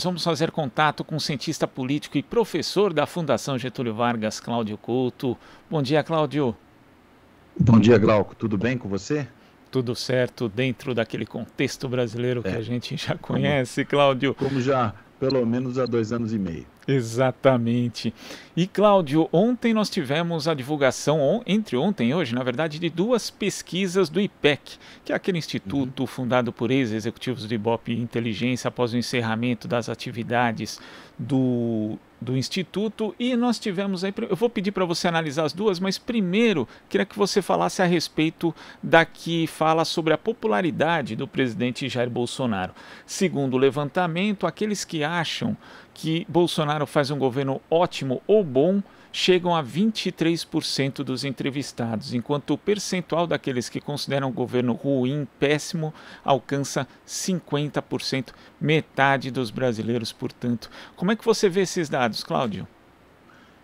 Nós vamos fazer contato com o cientista político e professor da Fundação Getúlio Vargas, Cláudio Couto. Bom dia, Cláudio. Bom dia, Glauco. Tudo bem com você? Tudo certo dentro daquele contexto brasileiro é. que a gente já tá conhece, Cláudio. Como já pelo menos há dois anos e meio. Exatamente. E Cláudio, ontem nós tivemos a divulgação, entre ontem e hoje, na verdade, de duas pesquisas do IPEC, que é aquele instituto uhum. fundado por ex-executivos do IBOP Inteligência após o encerramento das atividades do do Instituto e nós tivemos aí. Eu vou pedir para você analisar as duas, mas primeiro queria que você falasse a respeito da que fala sobre a popularidade do presidente Jair Bolsonaro. Segundo o levantamento, aqueles que acham que Bolsonaro faz um governo ótimo ou bom chegam a 23% dos entrevistados, enquanto o percentual daqueles que consideram o governo ruim, péssimo, alcança 50%, metade dos brasileiros, portanto. Como é que você vê esses dados, Cláudio?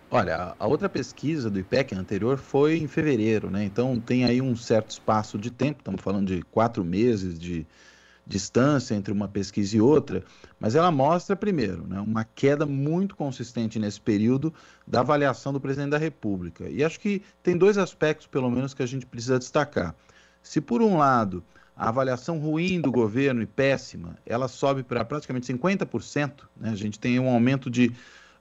Olha, a outra pesquisa do IPEC anterior foi em fevereiro, né? Então tem aí um certo espaço de tempo, estamos falando de quatro meses de, distância entre uma pesquisa e outra, mas ela mostra, primeiro, né, uma queda muito consistente nesse período da avaliação do presidente da República. E acho que tem dois aspectos, pelo menos, que a gente precisa destacar. Se, por um lado, a avaliação ruim do governo e péssima, ela sobe para praticamente 50%, né, a gente tem um aumento de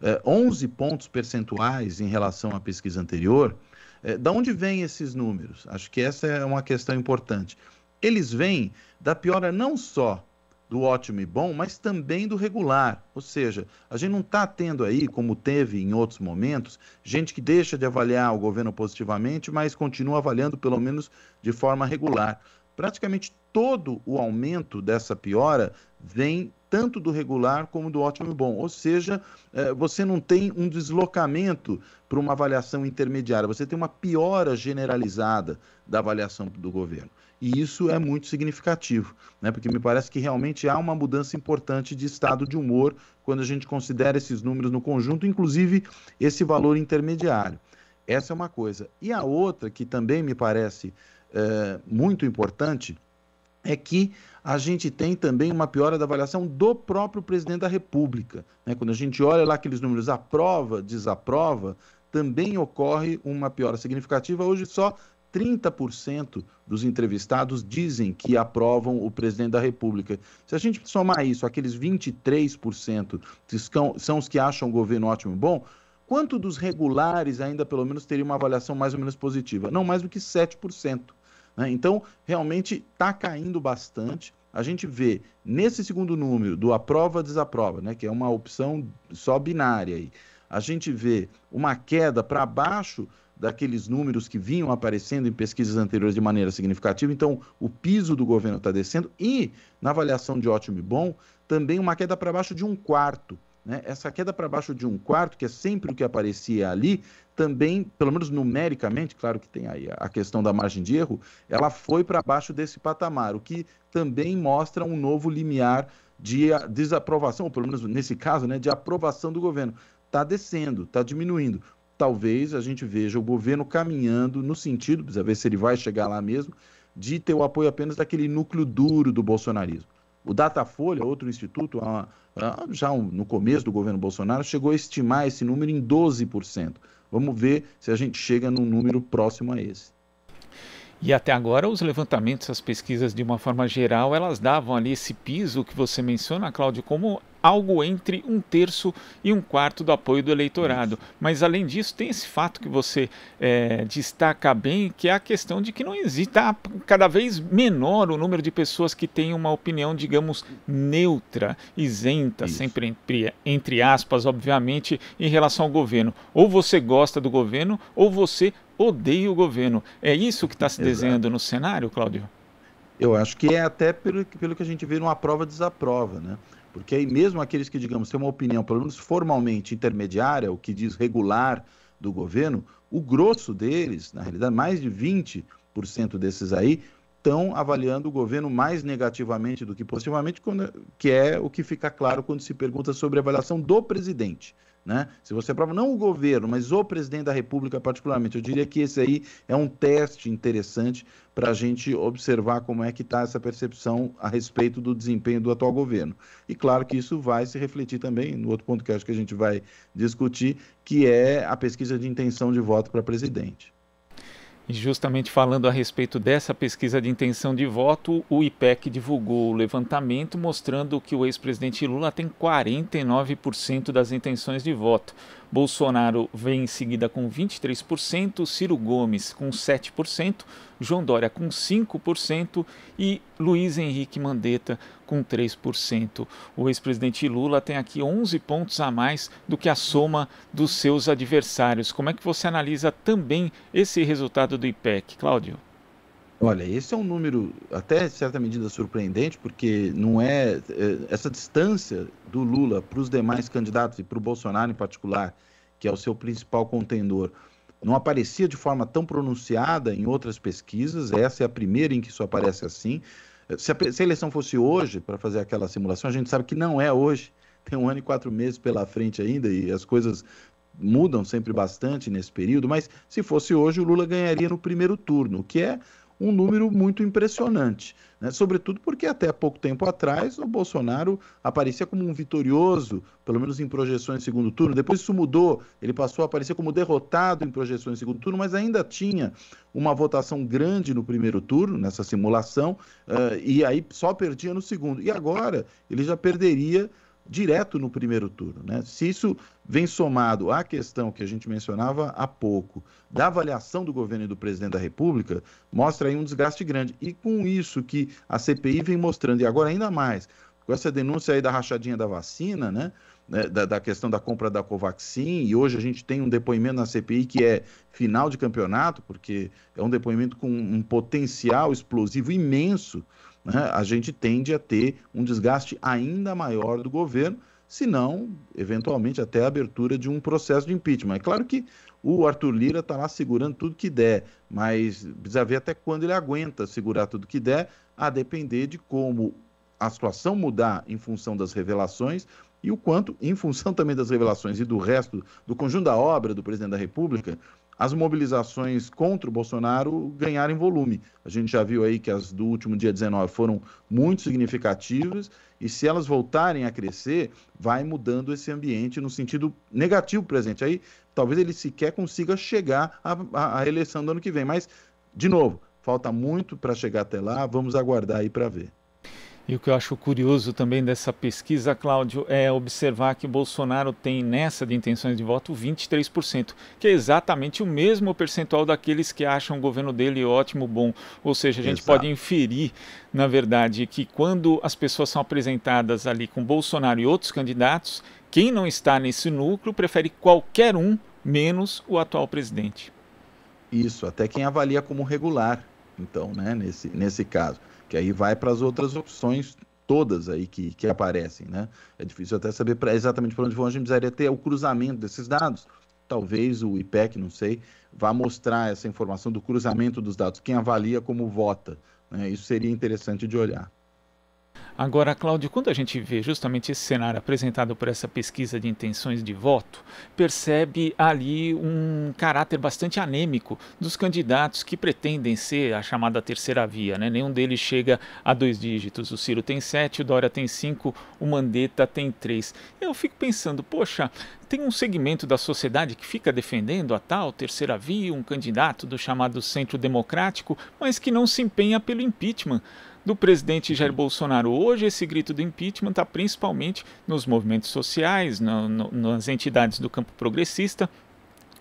eh, 11 pontos percentuais em relação à pesquisa anterior. Eh, da onde vêm esses números? Acho que essa é uma questão importante. Eles vêm da piora não só do ótimo e bom, mas também do regular. Ou seja, a gente não está tendo aí, como teve em outros momentos, gente que deixa de avaliar o governo positivamente, mas continua avaliando pelo menos de forma regular. Praticamente todo o aumento dessa piora vem tanto do regular como do ótimo e bom. Ou seja, é, você não tem um deslocamento para uma avaliação intermediária, você tem uma piora generalizada da avaliação do governo. E isso é muito significativo, né? porque me parece que realmente há uma mudança importante de estado de humor quando a gente considera esses números no conjunto, inclusive esse valor intermediário. Essa é uma coisa. E a outra, que também me parece é, muito importante, é que a gente tem também uma piora da avaliação do próprio presidente da República. Né? Quando a gente olha lá aqueles números aprova, desaprova, também ocorre uma piora significativa. Hoje só 30% dos entrevistados dizem que aprovam o presidente da República. Se a gente somar isso, aqueles 23% que são os que acham o governo ótimo e bom, quanto dos regulares ainda pelo menos teria uma avaliação mais ou menos positiva? Não mais do que 7%. Né? Então, realmente está caindo bastante. A gente vê nesse segundo número do aprova-desaprova, né, que é uma opção só binária, aí, a gente vê uma queda para baixo daqueles números que vinham aparecendo em pesquisas anteriores de maneira significativa. Então, o piso do governo está descendo e, na avaliação de ótimo e bom, também uma queda para baixo de um quarto. Né? Essa queda para baixo de um quarto, que é sempre o que aparecia ali, também, pelo menos numericamente, claro que tem aí a questão da margem de erro, ela foi para baixo desse patamar, o que também mostra um novo limiar de desaprovação, ou pelo menos nesse caso, né, de aprovação do governo. Está descendo, está diminuindo. Talvez a gente veja o governo caminhando no sentido, precisa ver se ele vai chegar lá mesmo, de ter o apoio apenas daquele núcleo duro do bolsonarismo. O Datafolha, outro instituto, já no começo do governo Bolsonaro, chegou a estimar esse número em 12%. Vamos ver se a gente chega num número próximo a esse. E até agora os levantamentos, as pesquisas de uma forma geral, elas davam ali esse piso que você menciona, Cláudio, como algo entre um terço e um quarto do apoio do eleitorado. Mas, além disso, tem esse fato que você é, destaca bem, que é a questão de que não existe, tá cada vez menor o número de pessoas que têm uma opinião, digamos, neutra, isenta, Isso. sempre entre, entre aspas, obviamente, em relação ao governo. Ou você gosta do governo, ou você odeia o governo. É isso que está se desenhando Exato. no cenário, Cláudio? Eu acho que é até pelo, pelo que a gente vê numa prova-desaprova, né? Porque aí mesmo aqueles que, digamos, têm uma opinião, pelo menos formalmente intermediária, o que diz regular do governo, o grosso deles, na realidade, mais de 20% desses aí, estão avaliando o governo mais negativamente do que positivamente, é, que é o que fica claro quando se pergunta sobre a avaliação do presidente. Né? Se você aprova, não o governo, mas o presidente da República, particularmente. Eu diria que esse aí é um teste interessante para a gente observar como é que está essa percepção a respeito do desempenho do atual governo. E claro que isso vai se refletir também no outro ponto que acho que a gente vai discutir, que é a pesquisa de intenção de voto para presidente. Justamente falando a respeito dessa pesquisa de intenção de voto, o IPEC divulgou o levantamento mostrando que o ex-presidente Lula tem 49% das intenções de voto. Bolsonaro vem em seguida com 23%, Ciro Gomes com 7%, João Dória com 5% e Luiz Henrique Mandetta com 3%. O ex-presidente Lula tem aqui 11 pontos a mais do que a soma dos seus adversários. Como é que você analisa também esse resultado do IPEC, Cláudio? Olha, esse é um número até certa medida surpreendente, porque não é eh, essa distância do Lula para os demais candidatos e para o Bolsonaro em particular, que é o seu principal contendor, não aparecia de forma tão pronunciada em outras pesquisas. Essa é a primeira em que isso aparece assim. Se a, se a eleição fosse hoje, para fazer aquela simulação, a gente sabe que não é hoje, tem um ano e quatro meses pela frente ainda e as coisas mudam sempre bastante nesse período, mas se fosse hoje, o Lula ganharia no primeiro turno, o que é um número muito impressionante. Né? Sobretudo porque até pouco tempo atrás o Bolsonaro aparecia como um vitorioso, pelo menos em projeções de segundo turno. Depois isso mudou, ele passou a aparecer como derrotado em projeções de segundo turno, mas ainda tinha uma votação grande no primeiro turno, nessa simulação, uh, e aí só perdia no segundo. E agora ele já perderia direto no primeiro turno. Né? Se isso vem somado à questão que a gente mencionava há pouco, da avaliação do governo e do presidente da República, mostra aí um desgaste grande. E com isso que a CPI vem mostrando, e agora ainda mais, com essa denúncia aí da rachadinha da vacina, né? né, da, da, questão da compra da Covaxin, e hoje a gente tem um depoimento na CPI que é final de campeonato, porque é um depoimento com um potencial explosivo imenso, né, a gente tende a ter um desgaste ainda maior do governo, se não, eventualmente, até a abertura de um processo de impeachment. É claro que o Arthur Lira está lá segurando tudo que der, mas precisa ver até quando ele aguenta segurar tudo que der, a depender de como a situação mudar em função das revelações e o quanto, em função também das revelações e do resto do conjunto da obra do presidente da República, as mobilizações contra o Bolsonaro ganharem volume. A gente já viu aí que as do último dia 19 foram muito significativas e se elas voltarem a crescer, vai mudando esse ambiente no sentido negativo presente. Aí talvez ele sequer consiga chegar à, à eleição do ano que vem, mas, de novo, falta muito para chegar até lá, vamos aguardar aí para ver. E o que eu acho curioso também dessa pesquisa, Cláudio, é observar que Bolsonaro tem nessa de intenções de voto 23%, que é exatamente o mesmo percentual daqueles que acham o governo dele ótimo, bom. Ou seja, a gente Exato. pode inferir, na verdade, que quando as pessoas são apresentadas ali com Bolsonaro e outros candidatos, quem não está nesse núcleo prefere qualquer um menos o atual presidente. Isso, até quem avalia como regular, então, né, nesse, nesse caso que aí vai para as outras opções todas aí que, que aparecem, né? É difícil até saber pra, exatamente para onde vão, a gente precisaria ter o cruzamento desses dados. Talvez o IPEC, não sei, vá mostrar essa informação do cruzamento dos dados, quem avalia como vota. Né? Isso seria interessante de olhar. Agora, Cláudio, quando a gente vê justamente esse cenário apresentado por essa pesquisa de intenções de voto, percebe ali um caráter bastante anêmico dos candidatos que pretendem ser a chamada terceira via. Né? Nenhum deles chega a dois dígitos. O Ciro tem sete, o Dória tem cinco, o Mandetta tem três. Eu fico pensando, poxa, tem um segmento da sociedade que fica defendendo a tal terceira via, um candidato do chamado centro democrático, mas que não se empenha pelo impeachment do presidente Jair Bolsonaro. Hoje, esse grito do impeachment está principalmente nos movimentos sociais, no, no, nas entidades do campo progressista,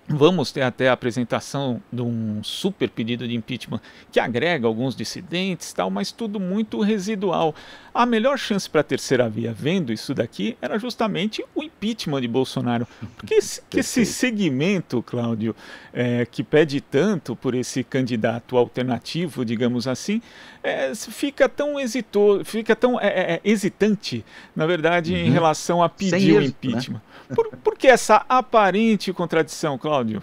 Vamos ter até a apresentação de um super pedido de impeachment que agrega alguns dissidentes, tal, mas tudo muito residual. A melhor chance para a terceira via, vendo isso daqui, era justamente o impeachment de Bolsonaro. Porque esse, esse segmento, Cláudio, é, que pede tanto por esse candidato alternativo, digamos assim, é, fica tão hesitou, fica tão é, é, é, hesitante, na verdade, uhum. em relação a pedir o né? impeachment. Né? Por, porque essa aparente contradição, Cláudio? Cláudio.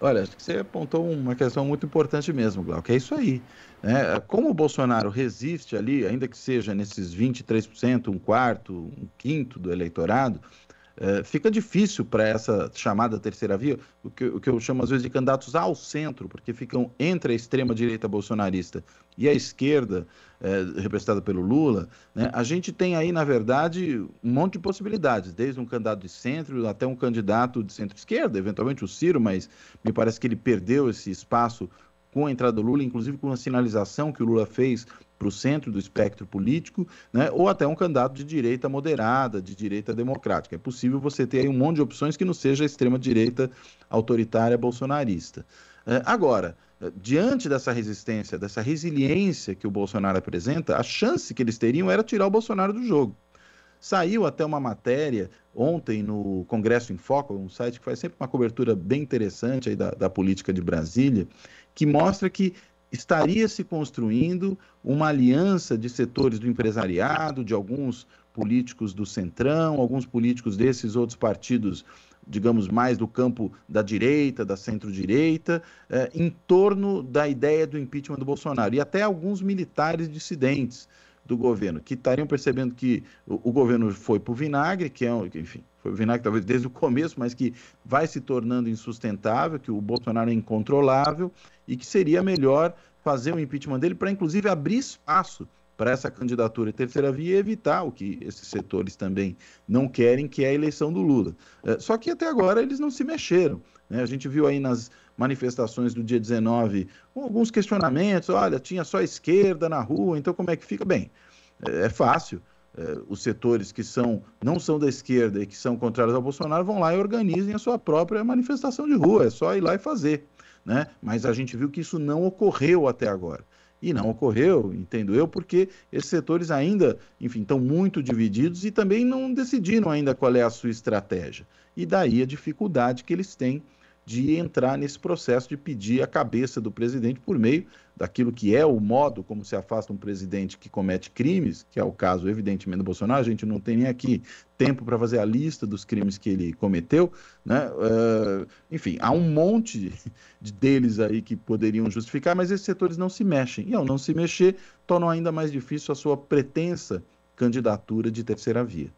Olha, acho que você apontou uma questão muito importante mesmo, Glauco. É isso aí. Né? Como o Bolsonaro resiste ali, ainda que seja nesses 23%, um quarto, um quinto do eleitorado, é, fica difícil para essa chamada terceira via, o que, o que, eu chamo às vezes de candidatos ao centro, porque ficam entre a extrema-direita bolsonarista e a esquerda, é, representada pelo Lula. Né? A gente tem aí, na verdade, um monte de possibilidades, desde um candidato de centro até um candidato de centro-esquerda, eventualmente o Ciro, mas me parece que ele perdeu esse espaço com a entrada do Lula, inclusive com a sinalização que o Lula fez para o centro do espectro político, né, ou até um candidato de direita moderada, de direita democrática. É possível você ter um monte de opções que não seja a extrema-direita autoritária bolsonarista. É, agora, é, diante dessa resistência, dessa resiliência que o Bolsonaro apresenta, a chance que eles teriam era tirar o Bolsonaro do jogo. Saiu até uma matéria ontem no Congresso em Foco, um site que faz sempre uma cobertura bem interessante da, da política de Brasília, que mostra que estaria se construindo uma aliança de setores do empresariado, de alguns políticos do centrão, alguns políticos desses outros partidos, digamos, mais do campo da direita, da centro-direita, eh, em torno da ideia do impeachment do Bolsonaro, e até alguns militares dissidentes do governo, que estariam percebendo que o, o governo foi para o vinagre, que é, enfim, foi o vinagre talvez desde o começo, mas que vai se tornando insustentável, que o Bolsonaro é incontrolável e que seria melhor fazer o impeachment dele para, inclusive, abrir espaço para essa candidatura terceira via e evitar o que esses setores também não querem, que é a eleição do Lula. É, só que até agora eles não se mexeram. Né? A gente viu aí nas manifestações do dia 19, com alguns questionamentos, olha, tinha só esquerda na rua, então como é que fica? Bem, é, é, fácil. É, os setores que são não são da esquerda e que são contrários ao Bolsonaro vão lá e organizem a sua própria manifestação de rua, é só ir lá e fazer. Né? Mas a gente viu que isso não ocorreu até agora. E não ocorreu, entendo eu, porque esses setores ainda, enfim, estão muito divididos e também não decidiram ainda qual é a sua estratégia. E daí a dificuldade que eles têm de entrar nesse processo de pedir a cabeça do presidente por meio daquilo que é o modo como se afasta um presidente que comete crimes, que é o caso, evidentemente, do Bolsonaro. A gente não tem nem aqui tempo para fazer a lista dos crimes que ele cometeu. Né? Uh, enfim, há um monte de deles aí que poderiam justificar, mas esses setores não se mexem. E ao não se mexer, tornam ainda mais difícil a sua pretensa candidatura de terceira via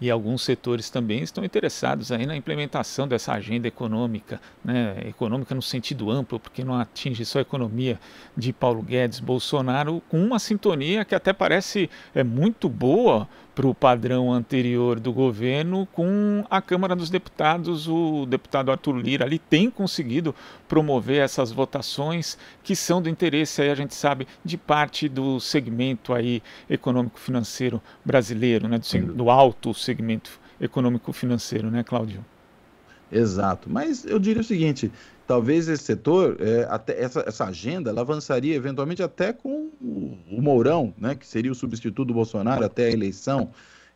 e alguns setores também estão interessados aí na implementação dessa agenda econômica, né, econômica no sentido amplo, porque não atinge só a economia de Paulo Guedes, Bolsonaro, com uma sintonia que até parece é muito boa para o padrão anterior do governo, com a Câmara dos Deputados, o deputado Arthur Lira ali tem conseguido promover essas votações que são do interesse, aí a gente sabe, de parte do segmento aí econômico-financeiro brasileiro, né, do, do alto segmento econômico-financeiro, né, Cláudio? Exato. Mas eu diria o seguinte: talvez esse setor, é, até essa, essa agenda, ela avançaria eventualmente até com o Mourão, né, que seria o substituto do Bolsonaro até a eleição.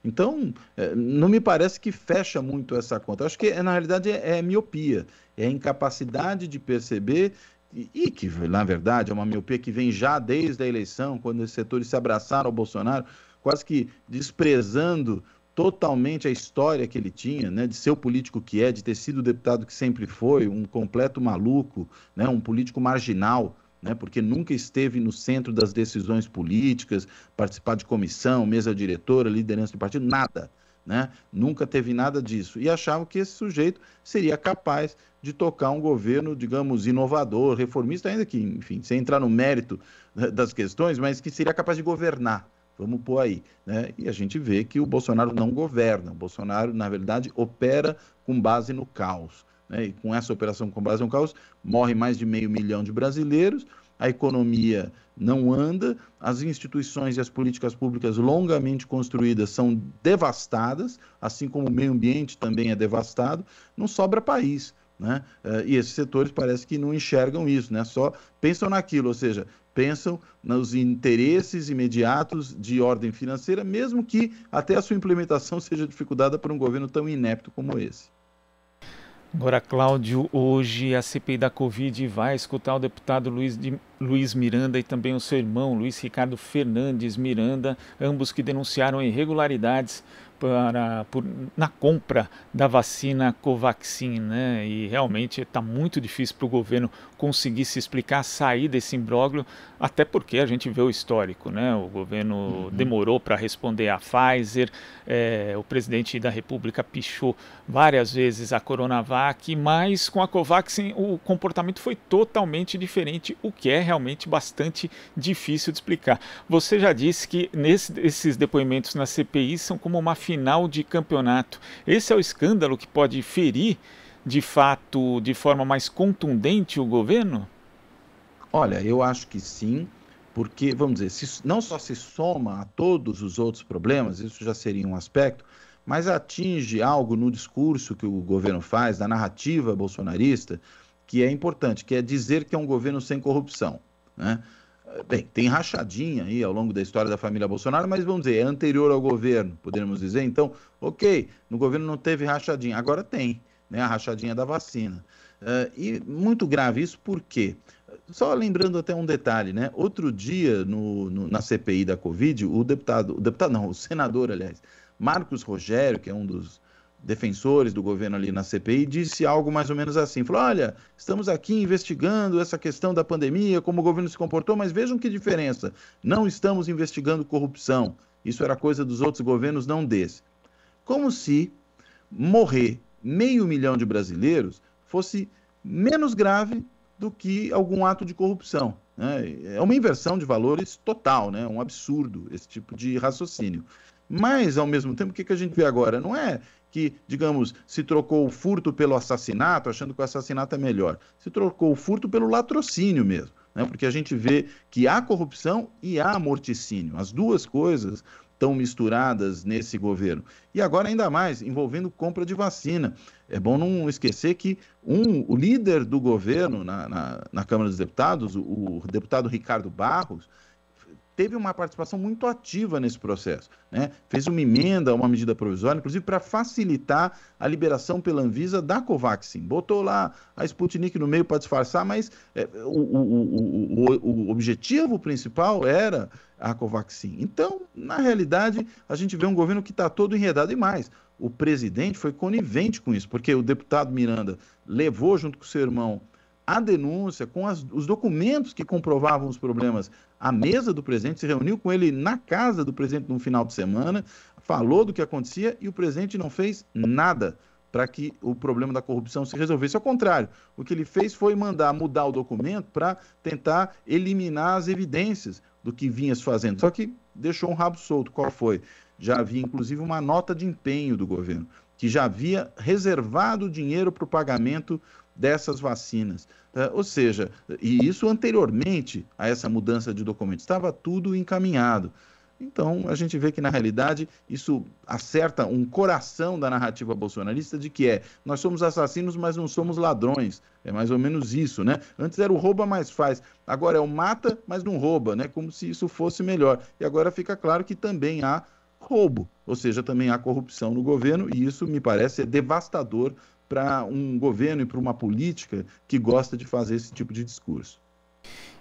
Então, é, não me parece que fecha muito essa conta. Eu acho que, é, na realidade, é, é miopia, é incapacidade de perceber e que, na verdade, é uma miopia que vem já desde a eleição, quando esse setores se abraçaram ao Bolsonaro, quase que desprezando totalmente a história que ele tinha, né, de ser o político que é, de ter sido o deputado que sempre foi, um completo maluco, né, um político marginal, né, porque nunca esteve no centro das decisões políticas, participar de comissão, mesa diretora, liderança de partido, nada. Né? Nunca teve nada disso. E achavam que esse sujeito seria capaz de tocar um governo, digamos, inovador, reformista, ainda que, enfim, sem entrar no mérito né, das questões, mas que seria capaz de governar. Vamos pôr aí. Né? E a gente vê que o Bolsonaro não governa. O Bolsonaro, na verdade, opera com base no caos. Né? E com essa operação com base no caos, morre mais de meio milhão de brasileiros, a economia não anda, as instituições e as políticas públicas longamente construídas são devastadas, assim como o meio ambiente também é devastado, não sobra país. Né? Eh, e esses setores parece que não enxergam isso, né? só pensam naquilo, ou seja, pensam nos interesses imediatos de ordem financeira, mesmo que até a sua implementação seja dificultada por um governo tão inepto como esse. Agora, Cláudio, hoje a CPI da Covid vai escutar o deputado Luiz, de, Luiz Miranda e também o seu irmão, Luiz Ricardo Fernandes Miranda, ambos que denunciaram irregularidades para, por, na compra da vacina Covaxin, né? E realmente está muito difícil para o governo conseguir se explicar, sair desse imbróglio, até porque a gente vê o histórico, né? O governo uhum. demorou para responder à Pfizer, é, o presidente da República pichou várias vezes a Coronavac, mas com a Covaxin o comportamento foi totalmente diferente, o que é realmente bastante difícil de explicar. Você já disse que nesse, esses depoimentos na CPI são como uma final de campeonato. Esse é o escândalo que pode ferir de fato, de forma mais contundente o governo? Olha, eu acho que sim, porque, vamos dizer, se, não só se soma a todos os outros problemas, isso já seria um aspecto, mas atinge algo no discurso que o governo faz, na narrativa bolsonarista, que é importante, que é dizer que é um governo sem corrupção. Né? Bem, tem rachadinha aí ao longo da história da família Bolsonaro, mas vamos dizer, é anterior ao governo, podemos dizer. Então, ok, no governo não teve rachadinha, agora tem né, a rachadinha da vacina. Uh, e muito grave isso porque só lembrando até um detalhe, né? Outro dia no, no, na CPI da Covid, o deputado, o deputado não, o senador, aliás, Marcos Rogério, que é um dos defensores do governo ali na CPI, disse algo mais ou menos assim: falou, olha, estamos aqui investigando essa questão da pandemia, como o governo se comportou, mas vejam que diferença. Não estamos investigando corrupção. Isso era coisa dos outros governos, não desse. Como se morrer meio milhão de brasileiros fosse menos grave do que algum ato de corrupção. Né? É uma inversão de valores total, né? um absurdo esse tipo de raciocínio. Mas, ao mesmo tempo, o que, que a gente vê agora? Não é que, digamos, se trocou o furto pelo assassinato, achando que o assassinato é melhor. Se trocou o furto pelo latrocínio mesmo. Né? Porque a gente vê que há corrupção e há morticínio. As duas coisas tão misturadas nesse governo. E agora ainda mais, envolvendo compra de vacina. É bom não esquecer que um, o líder do governo na, na, na Câmara dos Deputados, o, o deputado Ricardo Barros, teve uma participação muito ativa nesse processo. Né? Fez uma emenda, uma medida provisória, inclusive para facilitar a liberação pela Anvisa da Covaxin. Botou lá a Sputnik no meio para disfarçar, mas é, o, o, o, o objetivo principal era a Covaxin. Então, na realidade, a gente vê um governo que está todo enredado e mais. O presidente foi conivente com isso, porque o deputado Miranda levou junto com o seu irmão a denúncia, com as, os documentos que comprovavam os problemas. A mesa do presidente se reuniu com ele na casa do presidente no final de semana, falou do que acontecia e o presidente não fez nada para que o problema da corrupção se resolvesse. Ao contrário, o que ele fez foi mandar mudar o documento para tentar eliminar as evidências, do que vinhas fazendo. Só que deixou um rabo solto. Qual foi? Já havia, inclusive, uma nota de empenho do governo, que já havia reservado dinheiro para o pagamento dessas vacinas. Eh, ou seja, e isso anteriormente a essa mudança de documento, estava tudo encaminhado. Então, a gente vê que, na realidade, isso acerta um coração da narrativa bolsonarista de que é, nós somos assassinos, mas não somos ladrões. É mais ou menos isso, né? Antes era o rouba, mais faz. Agora é o mata, mas não rouba, né? Como se isso fosse melhor. E agora fica claro que também há roubo, ou seja, também há corrupção no governo, e isso me parece é devastador para um governo e para uma política que gosta de fazer esse tipo de discurso.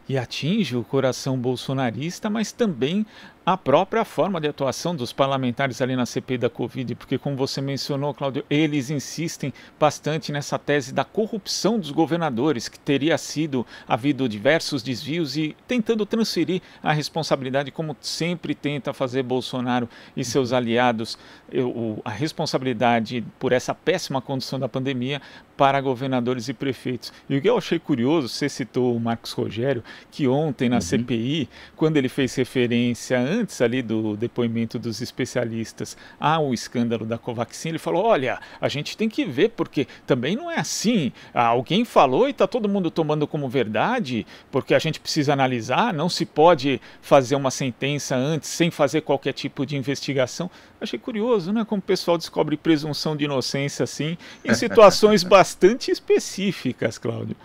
E atinge o coração bolsonarista, mas também a própria forma de atuação dos parlamentares ali na CPI da Covid, porque, como você mencionou, Cláudio, eles insistem bastante nessa tese da corrupção dos governadores, que teria sido havido diversos desvios e tentando transferir a responsabilidade, como sempre tenta fazer Bolsonaro e seus aliados, eu, a responsabilidade por essa péssima condução da pandemia para governadores e prefeitos. E o que eu achei curioso, você citou o Marcos Rogério, que ontem na uhum. CPI, quando ele fez referência antes ali do depoimento dos especialistas ao escândalo da Covaxin, ele falou: olha, a gente tem que ver, porque também não é assim. Ah, alguém falou e está todo mundo tomando como verdade, porque a gente precisa analisar, não se pode fazer uma sentença antes sem fazer qualquer tipo de investigação. Achei curioso, né? Como o pessoal descobre presunção de inocência assim, em situações bastante específicas, Cláudio.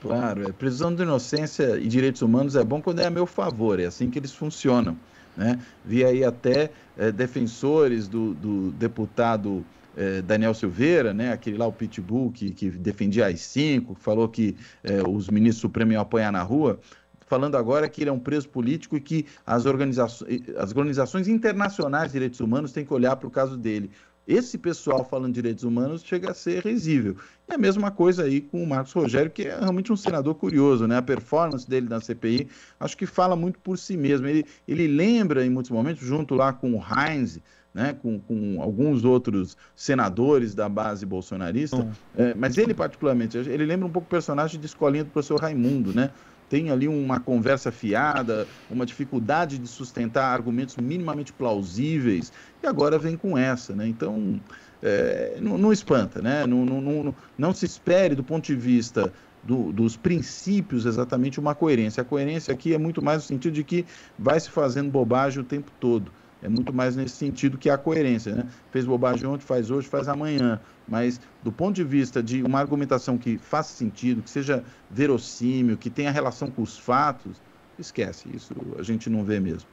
Claro, é. presunção de inocência e direitos humanos é bom quando é a meu favor, é assim que eles funcionam. Né? Vi aí até é, defensores do, do deputado é, Daniel Silveira, né, aquele lá, o Pitbull, que, que defendia as cinco, que falou que é, os ministros do Supremo iam apanhar na rua, falando agora que ele é um preso político e que as, organiza as organizações internacionais de direitos humanos têm que olhar para o caso dele. Esse pessoal falando de direitos humanos chega a ser risível. E a mesma coisa aí com o Marcos Rogério, que é realmente um senador curioso, né? A performance dele na CPI acho que fala muito por si mesmo. Ele, ele lembra em muitos momentos, junto lá com o Heinz, né, com, com, alguns outros senadores da base bolsonarista, é, mas ele particularmente, ele lembra um pouco o personagem de escolinha do professor Raimundo, né? tem ali uma conversa fiada, uma dificuldade de sustentar argumentos minimamente plausíveis, e agora vem com essa, né? Então, é, não, não, espanta, né? Não, não, não, não se espere do ponto de vista do, dos princípios exatamente uma coerência. A coerência aqui é muito mais no sentido de que vai se fazendo bobagem o tempo todo. É muito mais nesse sentido que a coerência, né? Fez bobagem ontem, faz hoje, faz amanhã. Mas do ponto de vista de uma argumentação que faça sentido, que seja verossímil, que tenha relação com os fatos, esquece. Isso a gente não vê mesmo.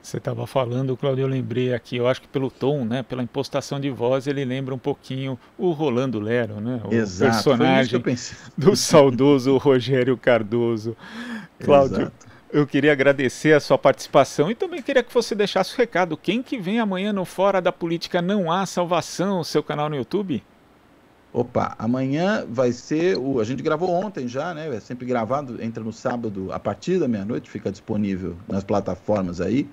Você estava falando, Claudio, eu lembrei aqui, eu acho que pelo tom, né, pela impostação de voz, ele lembra um pouquinho o Rolando Lero, né? O Exato, personagem do saudoso Rogério Cardoso. Cláudio, Exato. Eu queria agradecer a sua participação e também queria que você deixasse o recado. Quem que vem amanhã no Fora da Política Não Há Salvação, seu canal no YouTube? Opa, amanhã vai ser o. A gente gravou ontem já, né? É sempre gravado, entra no sábado a partir da meia-noite, fica disponível nas plataformas aí,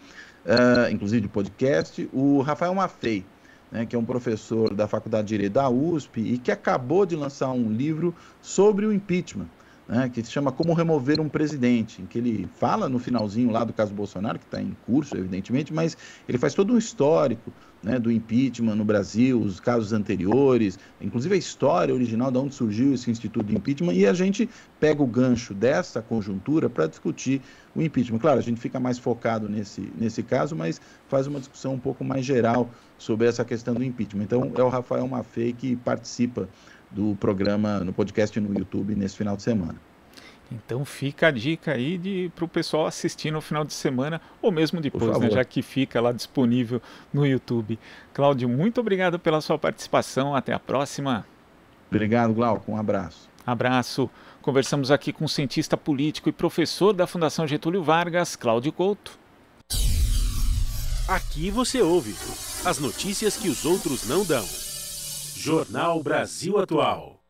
uh, inclusive de podcast. O Rafael Maffei, né, que é um professor da Faculdade de Direito da USP e que acabou de lançar um livro sobre o impeachment né, que se chama Como Remover um Presidente, em que ele fala no finalzinho lá do caso Bolsonaro, que está em curso, evidentemente, mas ele faz todo um histórico né, do impeachment no Brasil, os casos anteriores, inclusive a história original de onde surgiu esse instituto do impeachment, e a gente pega o gancho dessa conjuntura para discutir o impeachment. Claro, a gente fica mais focado nesse, nesse caso, mas faz uma discussão um pouco mais geral sobre essa questão do impeachment. Então, é o Rafael Maffei que participa do programa, no podcast no YouTube nesse final de semana. Então fica a dica aí para o pessoal assistir no final de semana ou mesmo depois, né, já que fica lá disponível no YouTube. Cláudio, muito obrigado pela sua participação. Até a próxima. Obrigado, Glauco. Um abraço. Abraço. Conversamos aqui com o cientista político e professor da Fundação Getúlio Vargas, Cláudio Couto. Aqui você ouve as notícias que os outros não dão. Jornal Brasil Atual.